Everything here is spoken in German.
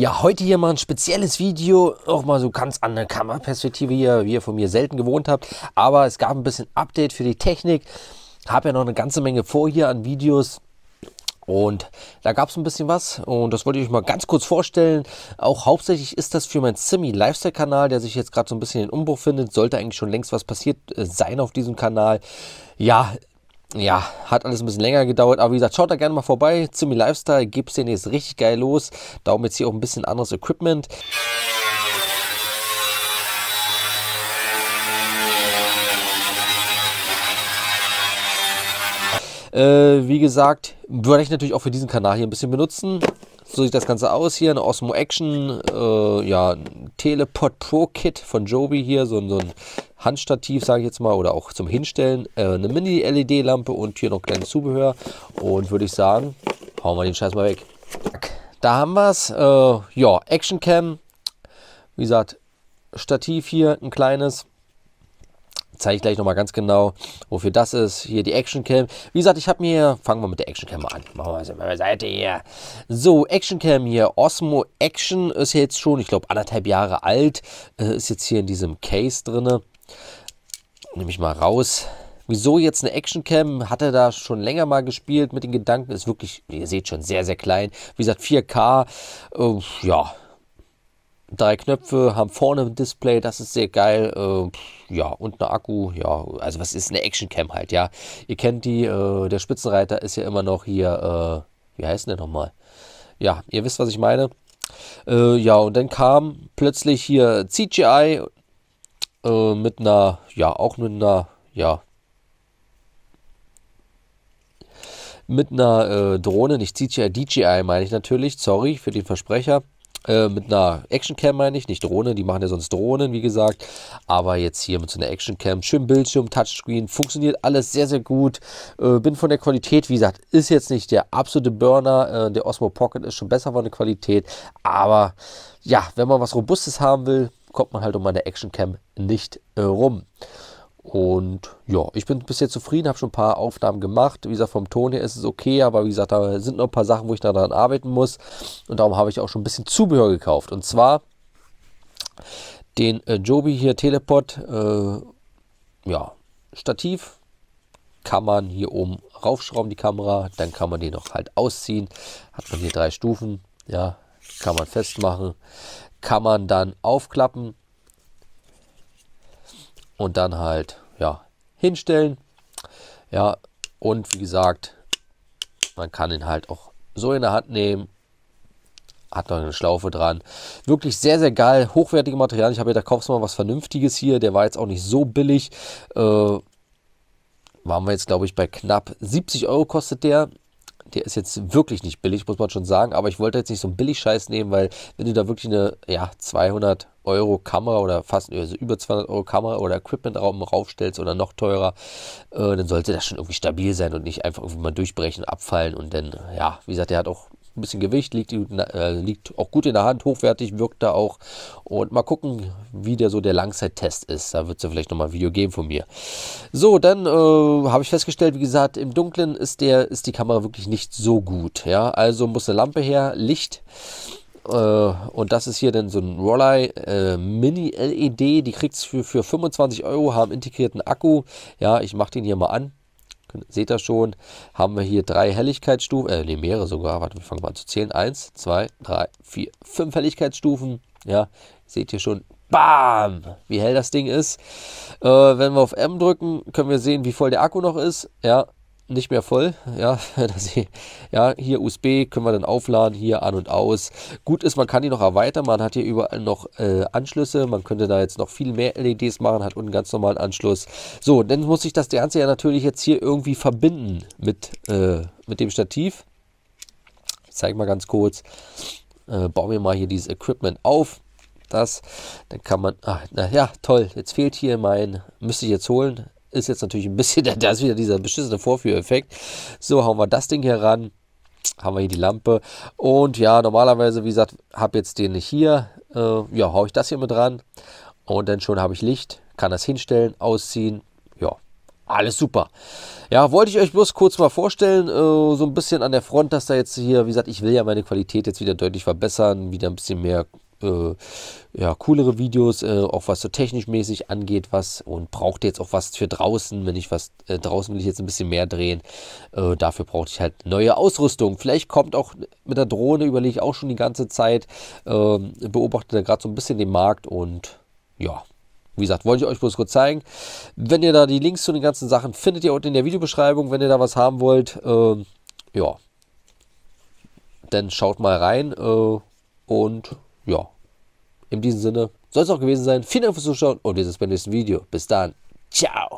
Ja, heute hier mal ein spezielles Video, auch mal so ganz andere Kameraperspektive hier, wie ihr von mir selten gewohnt habt. Aber es gab ein bisschen Update für die Technik. Habe ja noch eine ganze Menge vor hier an Videos. Und da gab es ein bisschen was und das wollte ich euch mal ganz kurz vorstellen. Auch hauptsächlich ist das für meinen Simi Lifestyle Kanal, der sich jetzt gerade so ein bisschen in Umbruch findet. Sollte eigentlich schon längst was passiert äh, sein auf diesem Kanal. Ja, ja, hat alles ein bisschen länger gedauert, aber wie gesagt, schaut da gerne mal vorbei. Zimmy Lifestyle, gibt es den jetzt richtig geil los. Da Darum jetzt hier auch ein bisschen anderes Equipment. Äh, wie gesagt, würde ich natürlich auch für diesen Kanal hier ein bisschen benutzen. So sieht das Ganze aus hier, eine Osmo Action, äh, ja, ein Telepod Pro Kit von Joby hier, so, so ein Handstativ, sage ich jetzt mal, oder auch zum Hinstellen, äh, eine Mini-LED-Lampe und hier noch kleines Zubehör. Und würde ich sagen, hauen wir den Scheiß mal weg. Da haben wir es. Äh, ja, Action Cam. Wie gesagt, Stativ hier, ein kleines. Zeige ich gleich nochmal ganz genau, wofür das ist. Hier die Action Cam. Wie gesagt, ich habe mir, fangen wir mit der Action Cam an. Machen wir es mal Seite hier. So, Action Cam hier. Osmo Action ist jetzt schon, ich glaube, anderthalb Jahre alt. Äh, ist jetzt hier in diesem Case drinne. Nehme ich mal raus. Wieso jetzt eine Actioncam? Hat er da schon länger mal gespielt mit den Gedanken? Ist wirklich, ihr seht schon, sehr, sehr klein. Wie gesagt, 4K. Äh, ja. Drei Knöpfe, haben vorne ein Display, das ist sehr geil. Äh, ja, und eine Akku. Ja, also was ist eine Actioncam halt, ja. Ihr kennt die, äh, der Spitzenreiter ist ja immer noch hier, äh, wie heißt denn der nochmal? Ja, ihr wisst, was ich meine. Äh, ja, und dann kam plötzlich hier CGI äh, mit einer, ja, auch mit einer, ja, mit einer äh, Drohne, nicht CGI, DJI meine ich natürlich, sorry für den Versprecher. Äh, mit einer Actioncam meine ich, nicht Drohne, die machen ja sonst Drohnen, wie gesagt. Aber jetzt hier mit so einer Actioncam, schön Bildschirm, Touchscreen, funktioniert alles sehr, sehr gut. Äh, bin von der Qualität, wie gesagt, ist jetzt nicht der absolute Burner. Äh, der Osmo Pocket ist schon besser von der Qualität. Aber ja, wenn man was Robustes haben will, kommt man halt um meine Actioncam nicht äh, rum. Und ja, ich bin bisher zufrieden, habe schon ein paar Aufnahmen gemacht. Wie gesagt, vom Ton her ist es okay, aber wie gesagt, da sind noch ein paar Sachen, wo ich daran arbeiten muss. Und darum habe ich auch schon ein bisschen Zubehör gekauft. Und zwar den äh, Joby hier Teleport, Äh, ja, Stativ kann man hier oben raufschrauben, die Kamera. Dann kann man den noch halt ausziehen. Hat man hier drei Stufen. Ja, kann man festmachen kann man dann aufklappen und dann halt ja hinstellen. Ja, und wie gesagt, man kann ihn halt auch so in der Hand nehmen. Hat noch eine Schlaufe dran. Wirklich sehr, sehr geil. Hochwertige Materialien. Ich habe ja, da kaufst du mal was Vernünftiges hier. Der war jetzt auch nicht so billig. Äh, waren wir jetzt, glaube ich, bei knapp 70 Euro kostet der der ist jetzt wirklich nicht billig, muss man schon sagen. Aber ich wollte jetzt nicht so einen Billig-Scheiß nehmen, weil wenn du da wirklich eine ja, 200 Euro Kamera oder fast also über 200 Euro Kamera oder equipment raufstellst oder noch teurer, äh, dann sollte das schon irgendwie stabil sein und nicht einfach irgendwie mal durchbrechen, abfallen und dann, ja, wie gesagt, der hat auch ein bisschen Gewicht, liegt, äh, liegt auch gut in der Hand, hochwertig wirkt da auch. Und mal gucken, wie der so der Langzeittest ist. Da wird es ja vielleicht nochmal ein Video geben von mir. So, dann äh, habe ich festgestellt, wie gesagt, im Dunkeln ist, der, ist die Kamera wirklich nicht so gut. Ja, also muss eine Lampe her, Licht äh, und das ist hier dann so ein Rollei äh, Mini LED, die kriegt es für, für 25 Euro, haben integrierten Akku. Ja, ich mache den hier mal an. Seht ihr schon, haben wir hier drei Helligkeitsstufen, äh, nee, mehrere sogar. Warte, wir fangen mal an zu zählen. Eins, zwei, drei, vier, fünf Helligkeitsstufen. Ja, seht ihr schon, bam, wie hell das Ding ist. Äh, wenn wir auf M drücken, können wir sehen, wie voll der Akku noch ist. Ja, nicht mehr voll. Ja, dass ich, ja, hier USB können wir dann aufladen, hier an und aus. Gut ist, man kann die noch erweitern. Man hat hier überall noch äh, Anschlüsse. Man könnte da jetzt noch viel mehr LEDs machen, hat unten ganz normalen Anschluss. So, dann muss ich das Ganze ja natürlich jetzt hier irgendwie verbinden mit, äh, mit dem Stativ. Ich zeige mal ganz kurz. Äh, baue mir mal hier dieses Equipment auf das. Dann kann man, ach, na ja, toll, jetzt fehlt hier mein, müsste ich jetzt holen, ist jetzt natürlich ein bisschen, da ist wieder dieser beschissene Vorführeffekt. So, hauen wir das Ding hier ran. Haben wir hier die Lampe. Und ja, normalerweise, wie gesagt, habe jetzt den nicht hier. Äh, ja, haue ich das hier mit ran. Und dann schon habe ich Licht. Kann das hinstellen, ausziehen. Ja, alles super. Ja, wollte ich euch bloß kurz mal vorstellen, äh, so ein bisschen an der Front, dass da jetzt hier, wie gesagt, ich will ja meine Qualität jetzt wieder deutlich verbessern, wieder ein bisschen mehr äh, ja, coolere Videos, äh, auch was so technisch mäßig angeht, was und brauchte jetzt auch was für draußen. Wenn ich was äh, draußen will, ich jetzt ein bisschen mehr drehen. Äh, dafür brauchte ich halt neue Ausrüstung. Vielleicht kommt auch mit der Drohne, überlege ich auch schon die ganze Zeit, ähm, beobachte da gerade so ein bisschen den Markt und ja. Wie gesagt, wollte ich euch bloß kurz zeigen. Wenn ihr da die Links zu den ganzen Sachen findet, ihr unten in der Videobeschreibung, wenn ihr da was haben wollt. Ähm, ja, dann schaut mal rein äh, und ja, in diesem Sinne soll es auch gewesen sein. Vielen Dank fürs Zuschauen und wir sehen uns beim nächsten Video. Bis dann. Ciao.